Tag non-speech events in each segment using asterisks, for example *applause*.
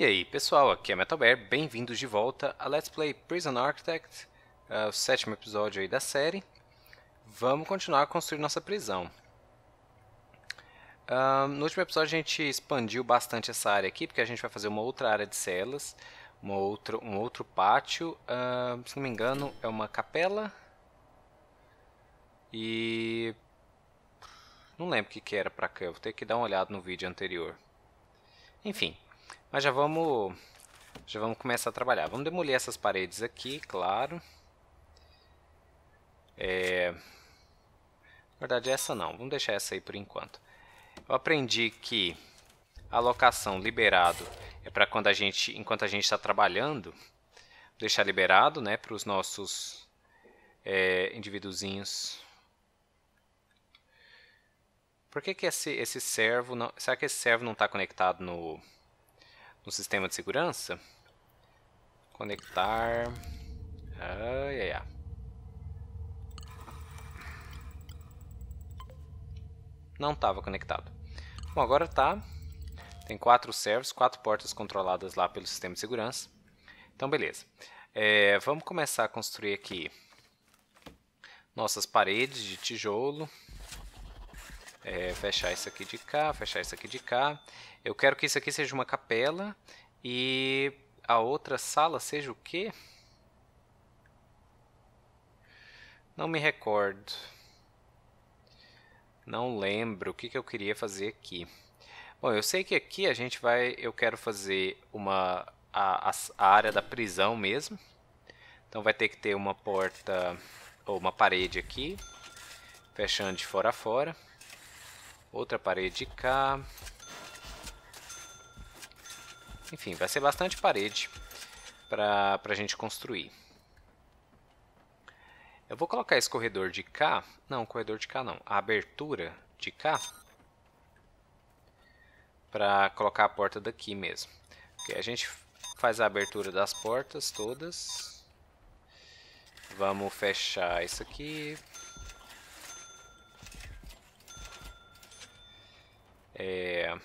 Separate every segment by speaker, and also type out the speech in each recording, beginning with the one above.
Speaker 1: E aí pessoal, aqui é MetalBear, bem-vindos de volta a Let's Play Prison Architect, uh, o sétimo episódio aí da série. Vamos continuar a construir nossa prisão. Uh, no último episódio a gente expandiu bastante essa área aqui, porque a gente vai fazer uma outra área de celas, uma outra, um outro pátio, uh, se não me engano é uma capela. E... não lembro o que, que era pra cá, eu vou ter que dar uma olhada no vídeo anterior. Enfim, mas já vamos, já vamos começar a trabalhar. Vamos demolir essas paredes aqui, claro. É... Na verdade, essa não. Vamos deixar essa aí por enquanto. Eu aprendi que a locação liberado é para quando a gente, enquanto a gente está trabalhando, deixar liberado, né, para os nossos é, indivíduozinhos. Por que que esse, esse servo não, será que esse servo não está conectado no no sistema de segurança. Conectar. Ai, ai, ai. Não estava conectado. Bom, agora tá. Tem quatro servos, quatro portas controladas lá pelo sistema de segurança. Então, beleza. É, vamos começar a construir aqui nossas paredes de tijolo é, fechar isso aqui de cá, fechar isso aqui de cá. Eu quero que isso aqui seja uma capela e a outra sala seja o quê? Não me recordo. Não lembro o que, que eu queria fazer aqui. Bom, eu sei que aqui a gente vai... Eu quero fazer uma a, a área da prisão mesmo. Então vai ter que ter uma porta ou uma parede aqui, fechando de fora a fora. Outra parede cá. Enfim, vai ser bastante parede para a gente construir. Eu vou colocar esse corredor de cá. Não, corredor de cá não. A abertura de cá. Para colocar a porta daqui mesmo. Okay, a gente faz a abertura das portas todas. Vamos fechar isso aqui. É...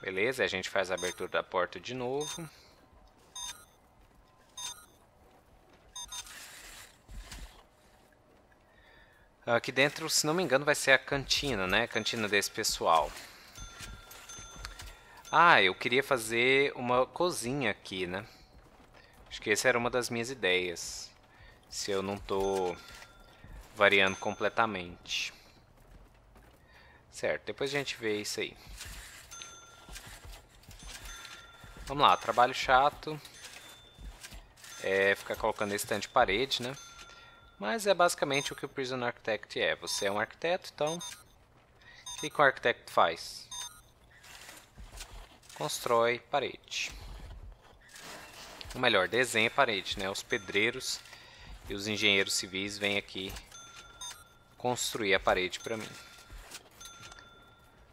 Speaker 1: Beleza, a gente faz a abertura da porta de novo. Aqui dentro, se não me engano, vai ser a cantina, né? A cantina desse pessoal. Ah, eu queria fazer uma cozinha aqui, né? Acho que essa era uma das minhas ideias. Se eu não tô variando completamente. Certo, depois a gente vê isso aí. Vamos lá, trabalho chato. É ficar colocando esse tanto de parede, né? Mas é basicamente o que o Prison Architect é. Você é um arquiteto, então... O que, que o arquiteto faz? Constrói parede. Ou melhor, desenha parede, né? Os pedreiros e os engenheiros civis vêm aqui construir a parede para mim.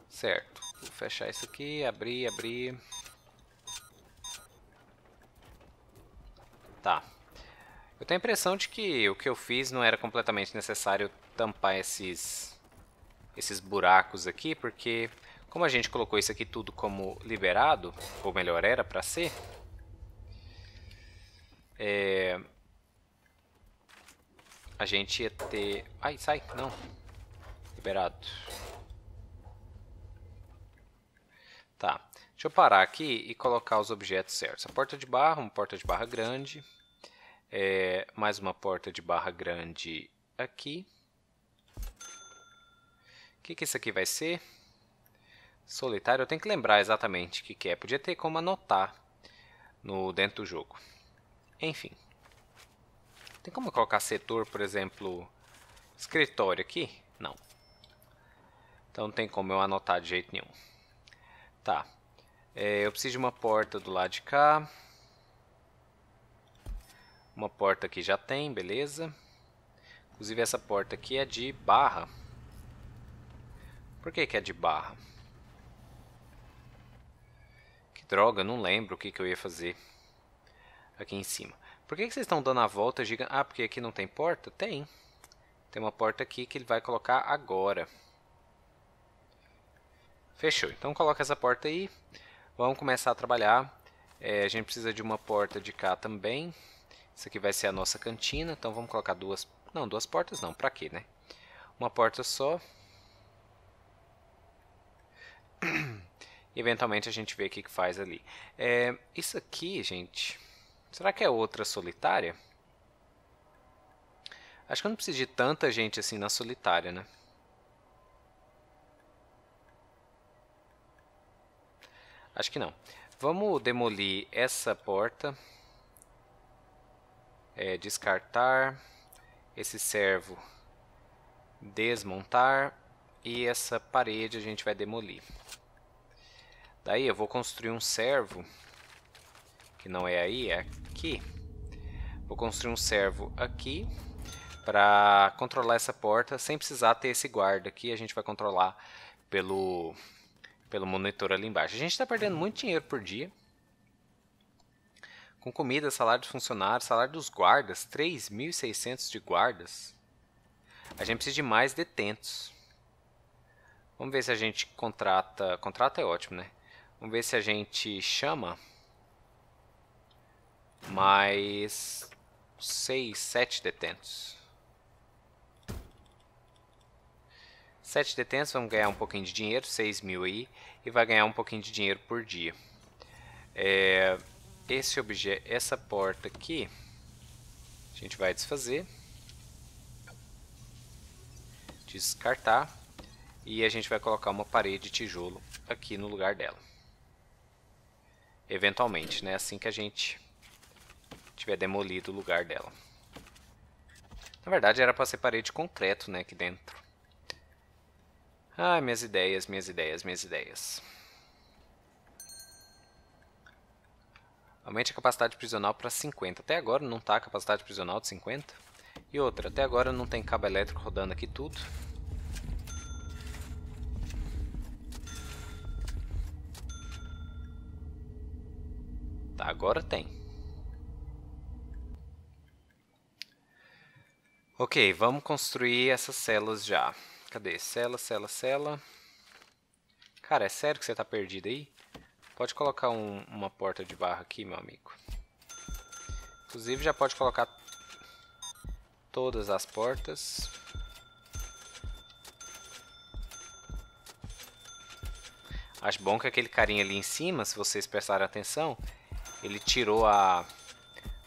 Speaker 1: Certo. Vou fechar isso aqui, abrir, abrir. Tá. Eu tenho a impressão de que o que eu fiz não era completamente necessário tampar esses, esses buracos aqui, porque como a gente colocou isso aqui tudo como liberado, ou melhor, era para ser, é, a gente ia ter... Ai, sai, não. Liberado. Tá. Deixa eu parar aqui e colocar os objetos certos. A porta de barro, uma porta de barra grande. É, mais uma porta de barra grande aqui. O que, que isso aqui vai ser? Solitário, eu tenho que lembrar exatamente o que, que é. Podia ter como anotar no, dentro do jogo. Enfim. Tem como colocar setor, por exemplo, escritório aqui? Não. Então não tem como eu anotar de jeito nenhum. Tá. É, eu preciso de uma porta do lado de cá. Uma porta aqui já tem, beleza. Inclusive essa porta aqui é de barra. Por que, que é de barra? Que droga, não lembro o que, que eu ia fazer aqui em cima. Por que, que vocês estão dando a volta gigante? Ah, porque aqui não tem porta? Tem. Tem uma porta aqui que ele vai colocar agora. Fechou. Então coloca essa porta aí. Vamos começar a trabalhar. É, a gente precisa de uma porta de cá também. Isso aqui vai ser a nossa cantina. Então vamos colocar duas... Não, duas portas não. Pra quê, né? Uma porta só. *clears throat* eventualmente a gente vê o que, que faz ali. É, isso aqui, gente... Será que é outra solitária? Acho que eu não preciso de tanta gente assim na solitária, né? Acho que não. Vamos demolir essa porta. É, descartar. Esse servo desmontar. E essa parede a gente vai demolir. Daí eu vou construir um servo não é aí, é aqui. Vou construir um servo aqui para controlar essa porta sem precisar ter esse guarda aqui. A gente vai controlar pelo, pelo monitor ali embaixo. A gente está perdendo muito dinheiro por dia. Com comida, salário dos funcionários, salário dos guardas, 3.600 de guardas. A gente precisa de mais detentos. Vamos ver se a gente contrata... Contrata é ótimo, né? Vamos ver se a gente chama mais seis, sete detentos. Sete detentos, vamos ganhar um pouquinho de dinheiro, seis mil aí, e vai ganhar um pouquinho de dinheiro por dia. É, esse objeto, essa porta aqui, a gente vai desfazer, descartar, e a gente vai colocar uma parede de tijolo aqui no lugar dela. Eventualmente, né? Assim que a gente tiver demolido o lugar dela. Na verdade, era para ser parede de concreto, né, aqui dentro. Ai, minhas ideias, minhas ideias, minhas ideias. Aumente a capacidade prisional para 50. Até agora não tá a capacidade prisional de 50. E outra, até agora não tem cabo elétrico rodando aqui tudo. Tá, agora tem. Ok, vamos construir essas células já. Cadê? Cela, cela, cela. Cara, é sério que você tá perdido aí? Pode colocar um, uma porta de barra aqui, meu amigo. Inclusive, já pode colocar todas as portas. Acho bom que aquele carinha ali em cima, se vocês prestarem atenção, ele tirou a,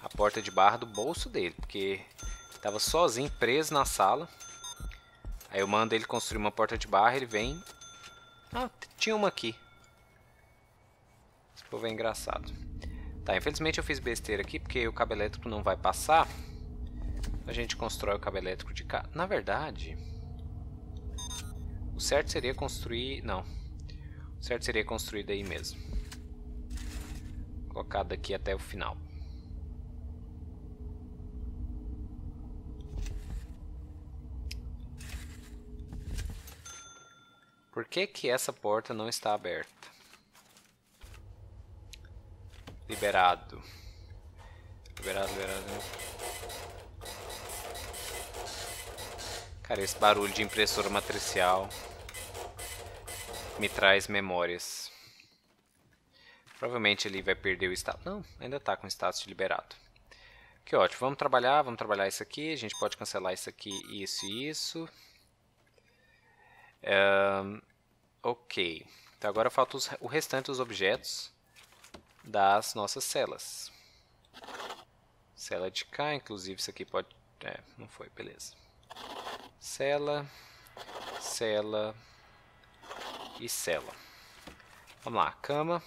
Speaker 1: a porta de barra do bolso dele, porque Tava sozinho, preso na sala. Aí eu mando ele construir uma porta de barra, ele vem. Ah, tinha uma aqui. Esse povo é engraçado. Tá, infelizmente eu fiz besteira aqui, porque o cabo elétrico não vai passar. A gente constrói o cabo elétrico de cá. Na verdade, o certo seria construir... Não. O certo seria construir daí mesmo. Colocar daqui até o final. Por que que essa porta não está aberta? Liberado. Liberado, liberado. Cara, esse barulho de impressora matricial me traz memórias. Provavelmente ele vai perder o status. Não, ainda está com o status de liberado. Que ótimo. Vamos trabalhar, vamos trabalhar isso aqui. A gente pode cancelar isso aqui, isso e isso. Um, ok. Então agora falta os, o restante dos objetos das nossas celas. Cela de cá, inclusive isso aqui pode... É, não foi, beleza. Cela, cela e cela. Vamos lá, cama.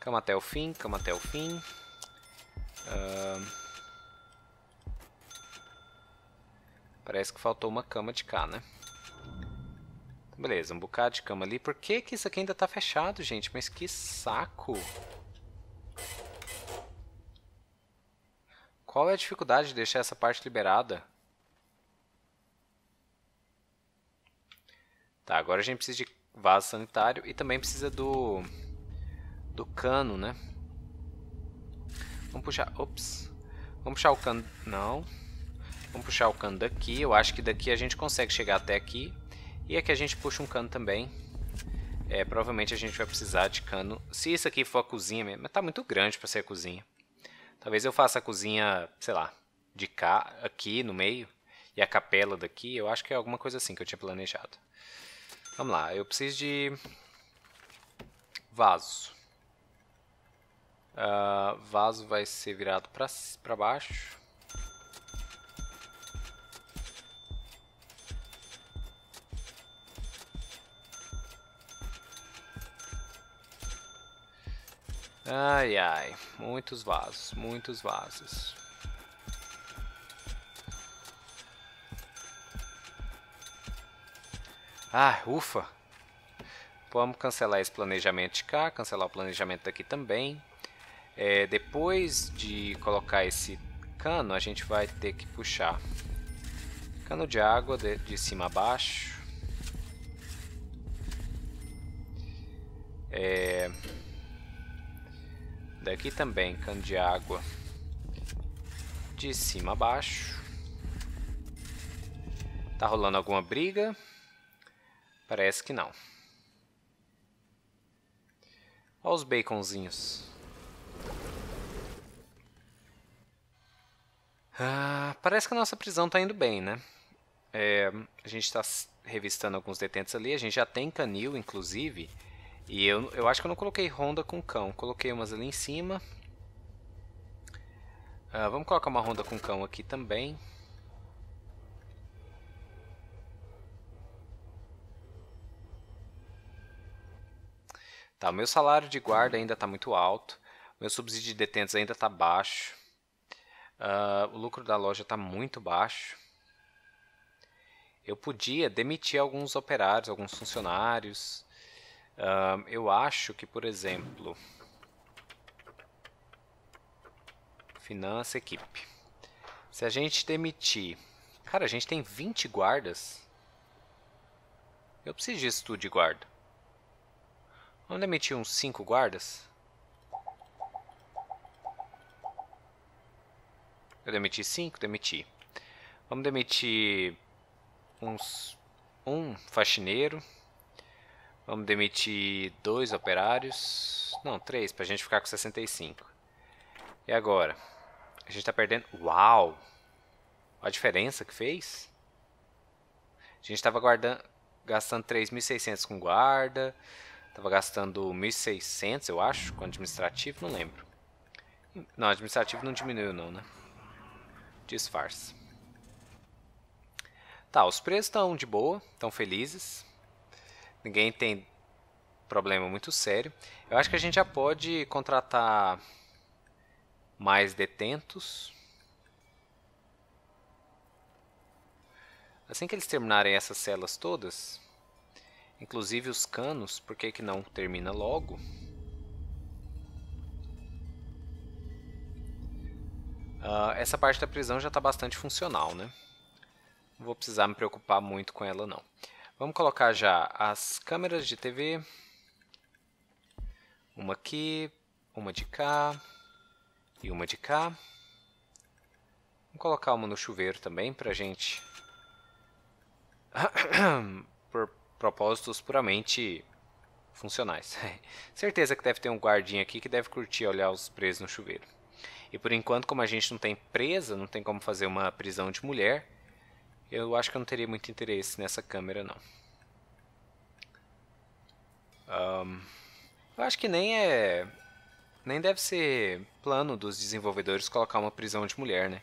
Speaker 1: Cama até o fim, cama até o fim. Parece que faltou uma cama de cá, né? Beleza, um bocado de cama ali. Por que que isso aqui ainda tá fechado, gente? Mas que saco! Qual é a dificuldade de deixar essa parte liberada? Tá, agora a gente precisa de vaso sanitário e também precisa do... do cano, né? Vamos puxar... Ops. Vamos puxar o cano, Não. Vamos puxar o cano daqui. Eu acho que daqui a gente consegue chegar até aqui. E aqui a gente puxa um cano também. É, provavelmente a gente vai precisar de cano. Se isso aqui for a cozinha mesmo. Mas tá muito grande para ser a cozinha. Talvez eu faça a cozinha, sei lá, de cá, aqui no meio. E a capela daqui. Eu acho que é alguma coisa assim que eu tinha planejado. Vamos lá. Eu preciso de... Vaso. Uh, vaso vai ser virado para baixo. Ai, ai. Muitos vasos, muitos vasos. Ah, ufa. Vamos cancelar esse planejamento de cá, cancelar o planejamento daqui também. É, depois de colocar esse cano, a gente vai ter que puxar cano de água de, de cima a baixo. É, daqui também, cano de água de cima a baixo. Tá rolando alguma briga? Parece que não. Olha os baconzinhos. Ah, parece que a nossa prisão está indo bem, né? É, a gente está revistando alguns detentos ali. A gente já tem canil, inclusive. E eu, eu acho que eu não coloquei ronda com cão. Coloquei umas ali em cima. Ah, vamos colocar uma ronda com cão aqui também. Tá, o meu salário de guarda ainda está muito alto. Meu subsídio de detentos ainda está baixo. Uh, o lucro da loja está muito baixo. Eu podia demitir alguns operários, alguns funcionários. Uh, eu acho que, por exemplo, finança equipe. Se a gente demitir. Cara, a gente tem 20 guardas. Eu preciso de estudo de guarda. Vamos demitir uns 5 guardas? Eu demiti 5, demiti. Vamos demitir uns um faxineiro. Vamos demitir dois operários. Não, três, a gente ficar com 65. E agora? A gente está perdendo... Uau! A diferença que fez? A gente estava guardando, gastando 3.600 com guarda. estava gastando 1.600, eu acho, com administrativo, não lembro. Não, administrativo não diminuiu não, né? disfarça. Tá, os presos estão de boa, estão felizes. Ninguém tem problema muito sério. Eu acho que a gente já pode contratar mais detentos. Assim que eles terminarem essas celas todas, inclusive os canos, por que, que não termina logo? Uh, essa parte da prisão já está bastante funcional, né? Não vou precisar me preocupar muito com ela, não. Vamos colocar já as câmeras de TV. Uma aqui, uma de cá e uma de cá. Vamos colocar uma no chuveiro também para gente... *coughs* Por propósitos puramente funcionais. *laughs* Certeza que deve ter um guardinha aqui que deve curtir olhar os presos no chuveiro. E por enquanto, como a gente não tem presa, não tem como fazer uma prisão de mulher, eu acho que eu não teria muito interesse nessa câmera, não. Um, eu acho que nem é. Nem deve ser plano dos desenvolvedores colocar uma prisão de mulher, né?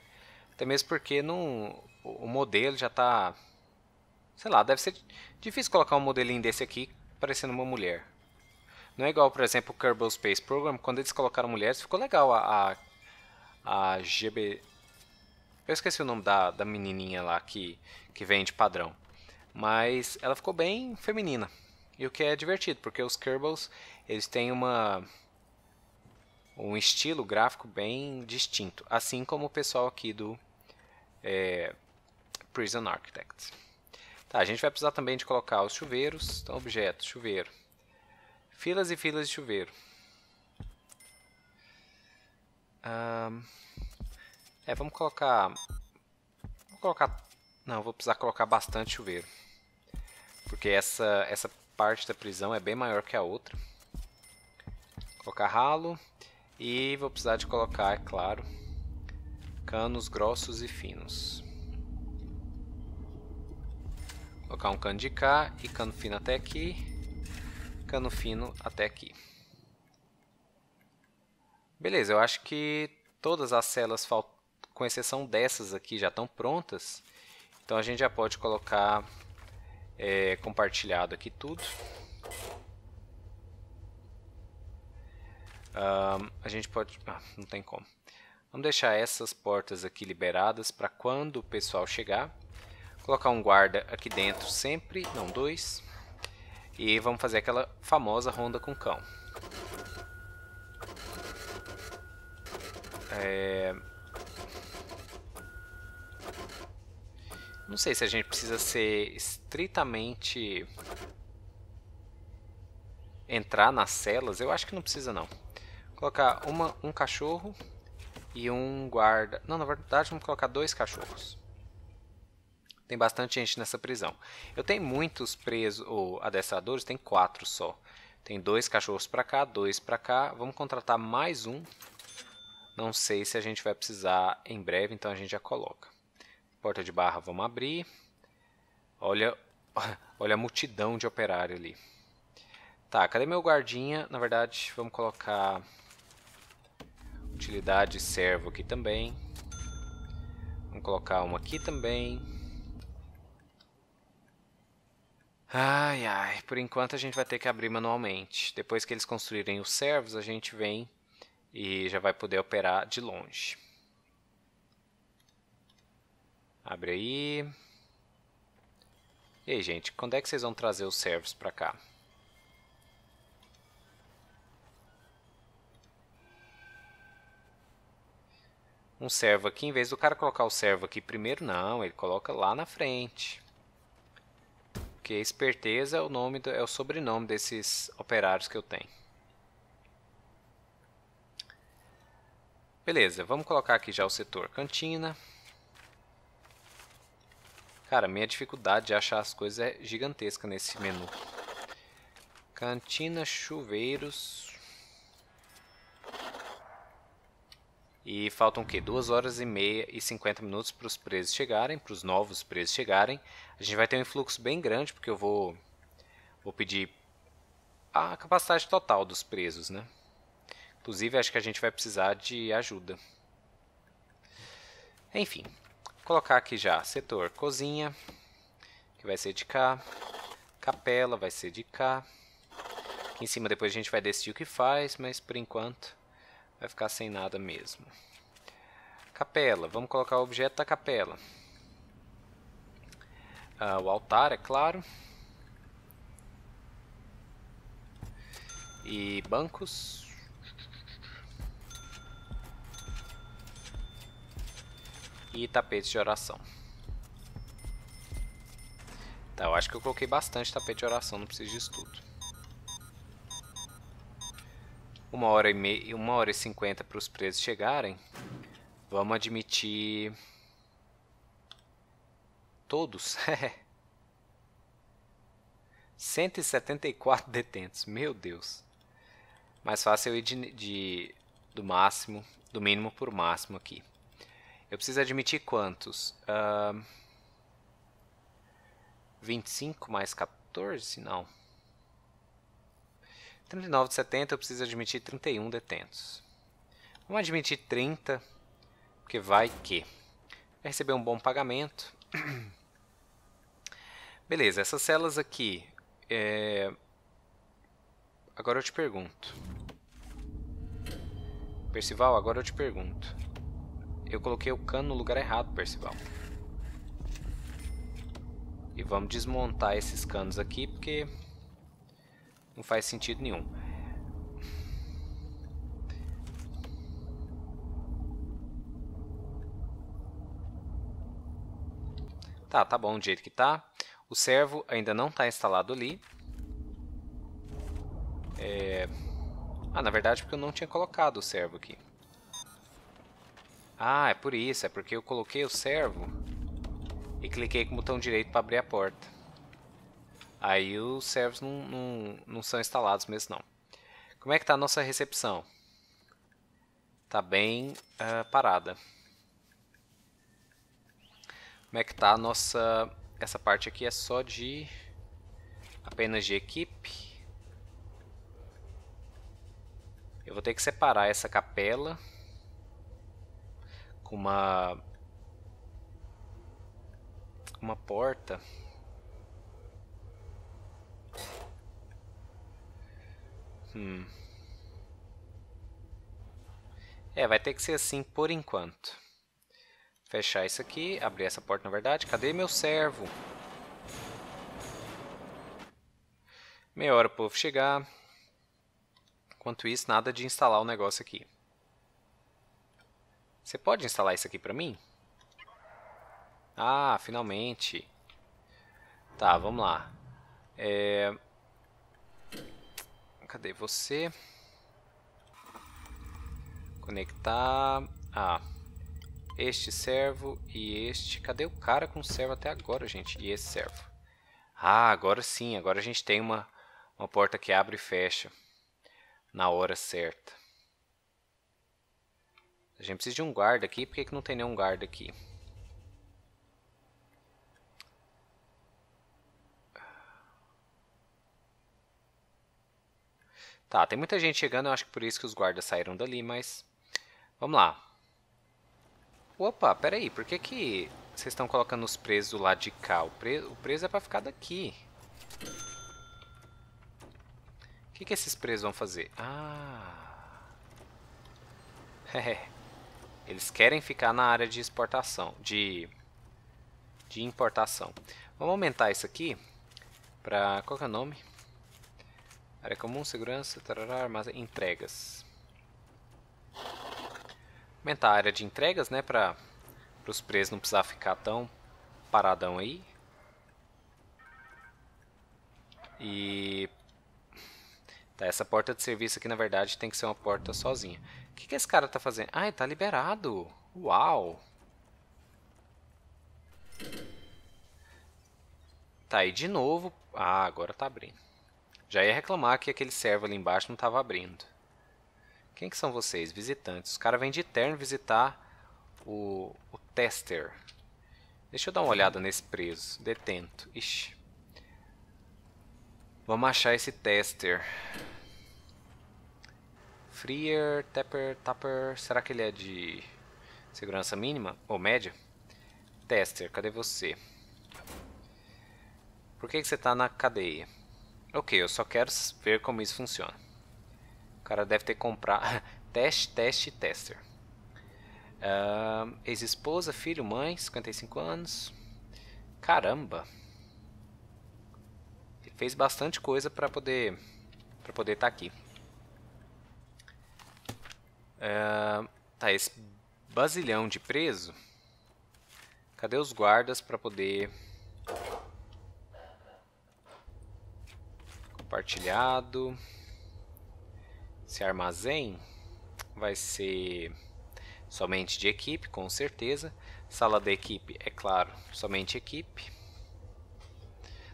Speaker 1: Até mesmo porque não, o modelo já está Sei lá, deve ser difícil colocar um modelinho desse aqui parecendo uma mulher. Não é igual, por exemplo, o Kerbal Space Program, quando eles colocaram mulheres, ficou legal a, a a GB. Eu esqueci o nome da, da menininha lá que, que de padrão. Mas ela ficou bem feminina. E o que é divertido, porque os Kerbals eles têm uma um estilo gráfico bem distinto, assim como o pessoal aqui do é, Prison Architects. Tá, a gente vai precisar também de colocar os chuveiros, então objeto chuveiro, filas e filas de chuveiro. Um, é, vamos colocar... Vou colocar... Não, vou precisar colocar bastante chuveiro. Porque essa, essa parte da prisão é bem maior que a outra. Vou colocar ralo. E vou precisar de colocar, é claro, canos grossos e finos. Vou colocar um cano de cá e cano fino até aqui. Cano fino até aqui. Beleza, eu acho que todas as celas, com exceção dessas aqui, já estão prontas. Então a gente já pode colocar é, compartilhado aqui tudo. Um, a gente pode... Ah, não tem como. Vamos deixar essas portas aqui liberadas para quando o pessoal chegar. Colocar um guarda aqui dentro sempre, não dois. E vamos fazer aquela famosa ronda com cão. É... Não sei se a gente precisa ser estritamente entrar nas celas. Eu acho que não precisa não. Vou colocar uma, um cachorro e um guarda. Não, na verdade vamos colocar dois cachorros. Tem bastante gente nessa prisão. Eu tenho muitos presos ou adestradores, tem quatro só. Tem dois cachorros para cá, dois para cá. Vamos contratar mais um não sei se a gente vai precisar em breve, então a gente já coloca. Porta de barra, vamos abrir. Olha, *laughs* olha a multidão de operário ali. Tá, cadê meu guardinha? Na verdade, vamos colocar utilidade servo aqui também. Vamos colocar uma aqui também. Ai, ai, por enquanto a gente vai ter que abrir manualmente. Depois que eles construírem os servos, a gente vem e já vai poder operar de longe. Abre aí. E aí, gente, quando é que vocês vão trazer os servos para cá? Um servo aqui, em vez do cara colocar o servo aqui primeiro, não, ele coloca lá na frente. Porque esperteza é o nome, do, é o sobrenome desses operários que eu tenho. Beleza, vamos colocar aqui já o setor cantina. Cara, minha dificuldade de achar as coisas é gigantesca nesse menu. Cantina, chuveiros. E faltam o quê? 2 horas e meia e 50 minutos para os presos chegarem, para os novos presos chegarem. A gente vai ter um influxo bem grande, porque eu vou, vou pedir a capacidade total dos presos, né? Inclusive, acho que a gente vai precisar de ajuda. Enfim, colocar aqui já setor cozinha, que vai ser de cá. Capela vai ser de cá. Aqui em cima depois a gente vai decidir o que faz, mas por enquanto vai ficar sem nada mesmo. Capela, vamos colocar o objeto da capela. Ah, o altar, é claro. E bancos. e tapetes de oração. Tá, eu acho que eu coloquei bastante tapete de oração, não preciso disso tudo. Uma hora e meia, uma hora e cinquenta para os presos chegarem. Vamos admitir todos. 174 *laughs* detentos, meu Deus. Mais fácil eu ir de, de do máximo, do mínimo por máximo aqui. Eu preciso admitir quantos? Uh, 25 mais 14? Não. 39 de 70, eu preciso admitir 31 detentos. Vamos admitir 30, porque vai que. Vai receber um bom pagamento. *clears throat* Beleza, essas celas aqui. É... Agora eu te pergunto. Percival, agora eu te pergunto. Eu coloquei o cano no lugar errado, Percival. E vamos desmontar esses canos aqui, porque não faz sentido nenhum. Tá, tá bom do jeito que tá. O servo ainda não está instalado ali. É... Ah, na verdade porque eu não tinha colocado o servo aqui. Ah, é por isso. É porque eu coloquei o servo e cliquei com o botão direito para abrir a porta. Aí os servos não, não, não são instalados mesmo, não. Como é que está a nossa recepção? Está bem uh, parada. Como é que está a nossa... Essa parte aqui é só de... Apenas de equipe. Eu vou ter que separar essa capela uma uma porta hum. é vai ter que ser assim por enquanto fechar isso aqui abrir essa porta na verdade cadê meu servo meia hora povo chegar enquanto isso nada de instalar o negócio aqui você pode instalar isso aqui para mim? Ah, finalmente. Tá, vamos lá. É... Cadê você? Conectar... Ah, este servo e este... Cadê o cara com o servo até agora, gente? E esse servo. Ah, agora sim. Agora a gente tem uma, uma porta que abre e fecha na hora certa. A gente precisa de um guarda aqui. Por que, que não tem nenhum guarda aqui? Tá, tem muita gente chegando. Eu acho que por isso que os guardas saíram dali, mas... Vamos lá. Opa, peraí. Por que que vocês estão colocando os presos lá de cá? O, preso, o preso é pra ficar daqui. O que, que esses presos vão fazer? Ah... *laughs* É. Eles querem ficar na área de exportação, de, de importação. Vamos aumentar isso aqui para qual é o nome? Área comum, segurança, tarará, armazém entregas. Aumentar a área de entregas, né, para os presos não precisar ficar tão paradão aí. E Tá, essa porta de serviço aqui, na verdade, tem que ser uma porta sozinha. O que, que esse cara tá fazendo? Ah, ele tá liberado. Uau. Tá, e de novo... Ah, agora tá abrindo. Já ia reclamar que aquele servo ali embaixo não tava abrindo. Quem que são vocês? Visitantes. Os caras vêm de terno visitar o, o tester. Deixa eu dar uma olhada nesse preso. Detento. Ixi. Vamos achar esse tester. Freer, Tapper, Tapper. Será que ele é de segurança mínima ou média? Tester, cadê você? Por que, que você está na cadeia? Ok, eu só quero ver como isso funciona. O cara deve ter comprado. *laughs* teste, teste, tester. Uh, Ex-esposa, filho, mãe, 55 anos. Caramba! fez bastante coisa para poder para poder estar tá aqui. Uh, tá, esse basilhão de preso. Cadê os guardas para poder... Compartilhado. Esse armazém vai ser somente de equipe, com certeza. Sala da equipe, é claro, somente equipe.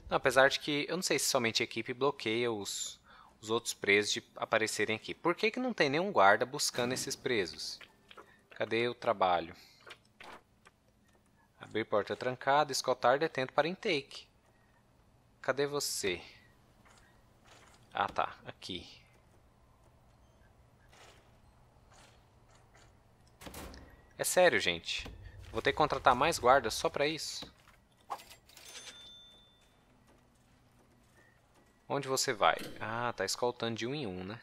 Speaker 1: Não, apesar de que eu não sei se somente a equipe bloqueia os, os outros presos de aparecerem aqui. Por que, que não tem nenhum guarda buscando esses presos? Cadê o trabalho? Abrir porta trancada, escoltar detento para intake. Cadê você? Ah, tá. Aqui. É sério, gente. Vou ter que contratar mais guardas só pra isso. Onde você vai? Ah, tá escoltando de um em um, né?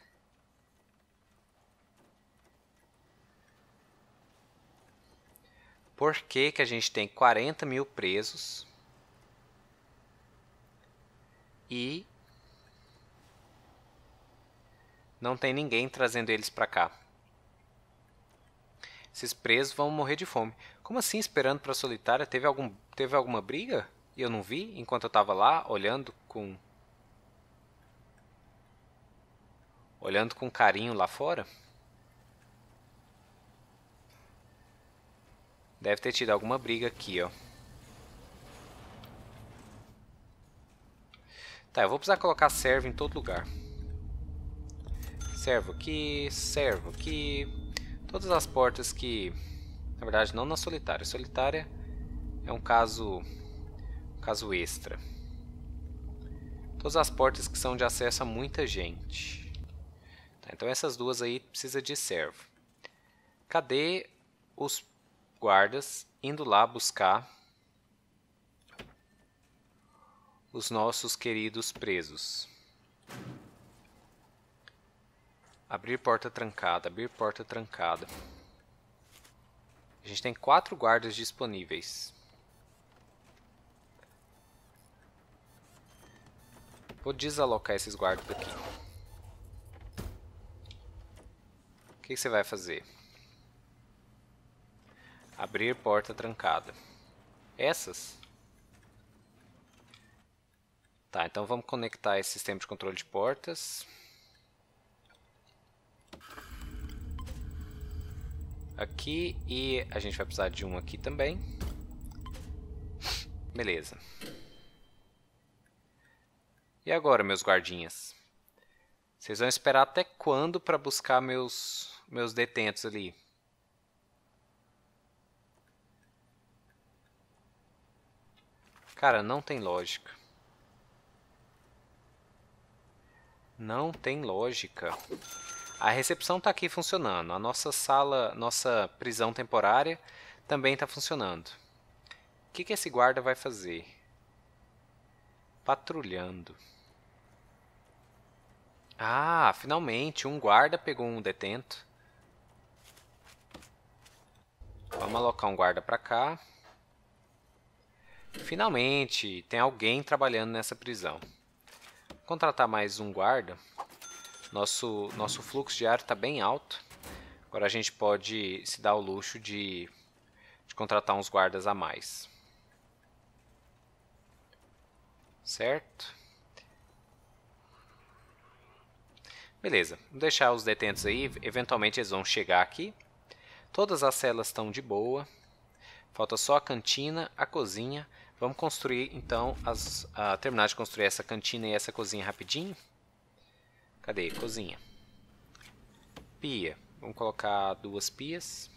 Speaker 1: Por que, que a gente tem 40 mil presos e não tem ninguém trazendo eles para cá? Esses presos vão morrer de fome. Como assim esperando para solitária? Teve, algum, teve alguma briga? E eu não vi enquanto eu estava lá olhando com olhando com carinho lá fora? Deve ter tido alguma briga aqui, ó. Tá, eu vou precisar colocar servo em todo lugar. Servo aqui, servo aqui. Todas as portas que... Na verdade, não na solitária. Solitária é um caso... Um caso extra. Todas as portas que são de acesso a muita gente. Tá, então essas duas aí precisa de servo. Cadê os guardas indo lá buscar os nossos queridos presos? Abrir porta trancada, abrir porta trancada. A gente tem quatro guardas disponíveis. Vou desalocar esses guardas daqui. que, que você vai fazer? Abrir porta trancada. Essas? Tá, então vamos conectar esse sistema de controle de portas. Aqui e a gente vai precisar de um aqui também. Beleza. E agora, meus guardinhas? Vocês vão esperar até quando para buscar meus meus detentos ali. Cara, não tem lógica. Não tem lógica. A recepção está aqui funcionando. A nossa sala, nossa prisão temporária também está funcionando. O que, que esse guarda vai fazer? Patrulhando. Ah, finalmente um guarda pegou um detento. Vamos alocar um guarda para cá. Finalmente, tem alguém trabalhando nessa prisão. Vou contratar mais um guarda. Nosso, nosso fluxo de ar está bem alto. Agora a gente pode se dar o luxo de, de contratar uns guardas a mais. Certo? Beleza, vou deixar os detentos aí, eventualmente eles vão chegar aqui. Todas as celas estão de boa. Falta só a cantina, a cozinha. Vamos construir então, as, a, terminar de construir essa cantina e essa cozinha rapidinho. Cadê? Cozinha. Pia. Vamos colocar duas pias.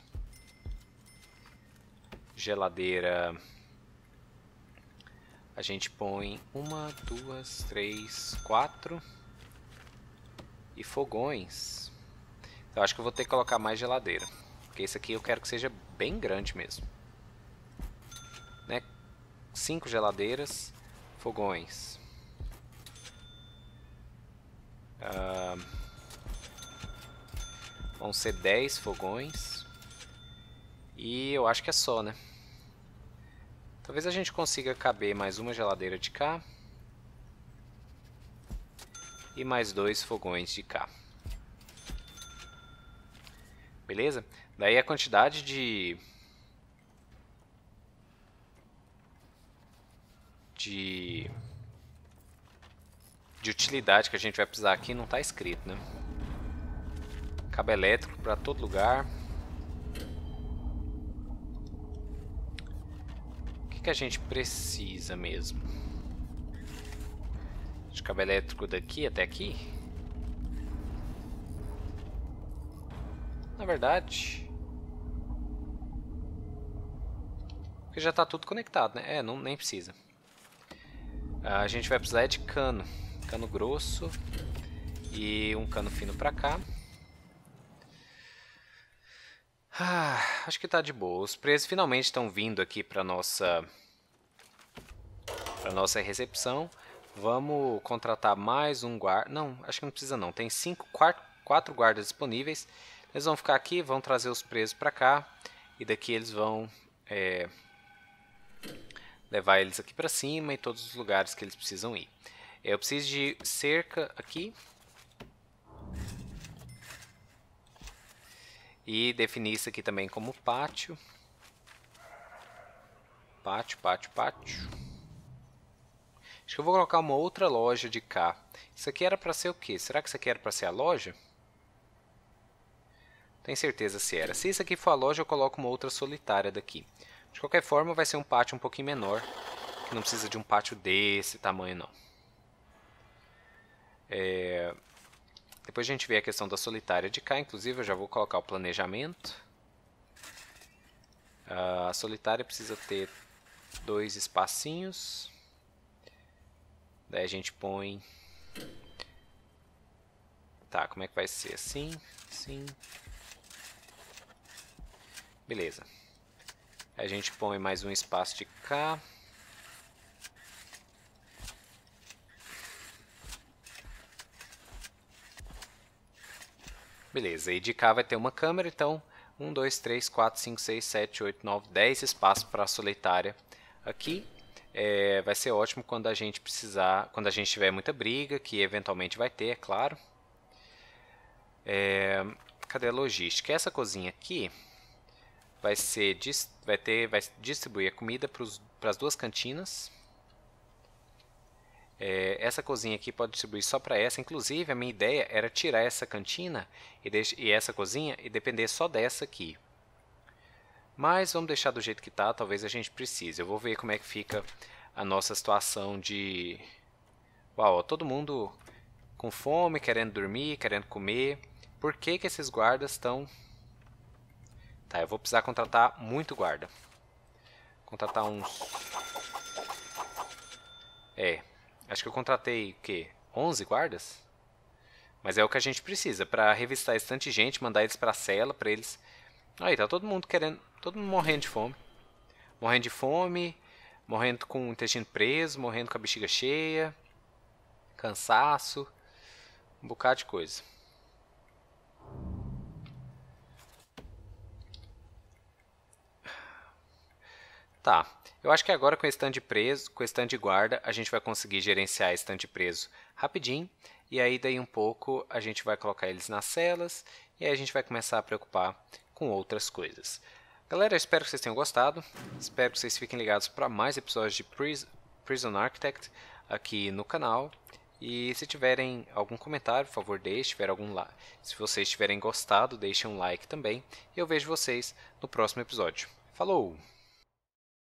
Speaker 1: Geladeira. A gente põe uma, duas, três, quatro. E fogões. Eu acho que eu vou ter que colocar mais geladeira. Porque esse aqui eu quero que seja bem grande mesmo. Né? Cinco geladeiras, fogões. vão ser 10 fogões. E eu acho que é só, né? Talvez a gente consiga caber mais uma geladeira de cá. E mais dois fogões de cá. Beleza? Daí a quantidade de... De... De utilidade que a gente vai precisar aqui não está escrito, né? Cabo elétrico para todo lugar. O que, que a gente precisa mesmo? De cabo elétrico daqui até aqui? na verdade. Porque já está tudo conectado, né? É, não, nem precisa. Ah, a gente vai precisar é de cano. Cano grosso e um cano fino para cá. Ah, acho que está de boa. Os presos finalmente estão vindo aqui para nossa para nossa recepção. Vamos contratar mais um guarda. Não, acho que não precisa não. Tem cinco, quatro, quatro guardas disponíveis. Eles vão ficar aqui, vão trazer os presos para cá. E daqui eles vão é, levar eles aqui para cima e todos os lugares que eles precisam ir. É, eu preciso de cerca aqui. E definir isso aqui também como pátio. Pátio, pátio, pátio. Acho que eu vou colocar uma outra loja de cá. Isso aqui era para ser o quê? Será que isso aqui era para ser a loja? Tem certeza se era. Se isso aqui for a loja, eu coloco uma outra solitária daqui. De qualquer forma, vai ser um pátio um pouquinho menor. Que não precisa de um pátio desse tamanho, não. É... Depois a gente vê a questão da solitária de cá. Inclusive, eu já vou colocar o planejamento. Ah, a solitária precisa ter dois espacinhos. Daí a gente põe... Tá, como é que vai ser? Assim, assim, Beleza. A gente põe mais um espaço de cá. Beleza, e de cá vai ter uma câmera, então 1, 2, 3, 4, 5, 6, 7, 8, 9, 10 espaços para a solitária aqui. É, vai ser ótimo quando a gente precisar, quando a gente tiver muita briga, que eventualmente vai ter, é claro. É, cadê a logística? Essa cozinha aqui, vai ser vai ter vai distribuir a comida para as duas cantinas. É, essa cozinha aqui pode distribuir só para essa. Inclusive, a minha ideia era tirar essa cantina e, e essa cozinha e depender só dessa aqui. Mas vamos deixar do jeito que está. Talvez a gente precise. Eu vou ver como é que fica a nossa situação de... Uau, todo mundo com fome, querendo dormir, querendo comer. Por que, que esses guardas estão Tá, eu vou precisar contratar muito guarda. Contratar uns... É, acho que eu contratei, o quê? 11 guardas? Mas é o que a gente precisa para revistar esse tanto de gente, mandar eles para cela, para eles. Aí tá todo mundo querendo, todo mundo morrendo de fome. Morrendo de fome, morrendo com o intestino preso, morrendo com a bexiga cheia, cansaço, um bocado de coisa. Tá. Eu acho que agora com o stand preso, com o stand guarda, a gente vai conseguir gerenciar stand preso rapidinho. E aí daí um pouco a gente vai colocar eles nas celas e aí a gente vai começar a preocupar com outras coisas. Galera, espero que vocês tenham gostado. Espero que vocês fiquem ligados para mais episódios de Prison Architect aqui no canal. E se tiverem algum comentário, por favor, deixe. Tiver algum Se vocês tiverem gostado, deixem um like também. E eu vejo vocês no próximo episódio. Falou!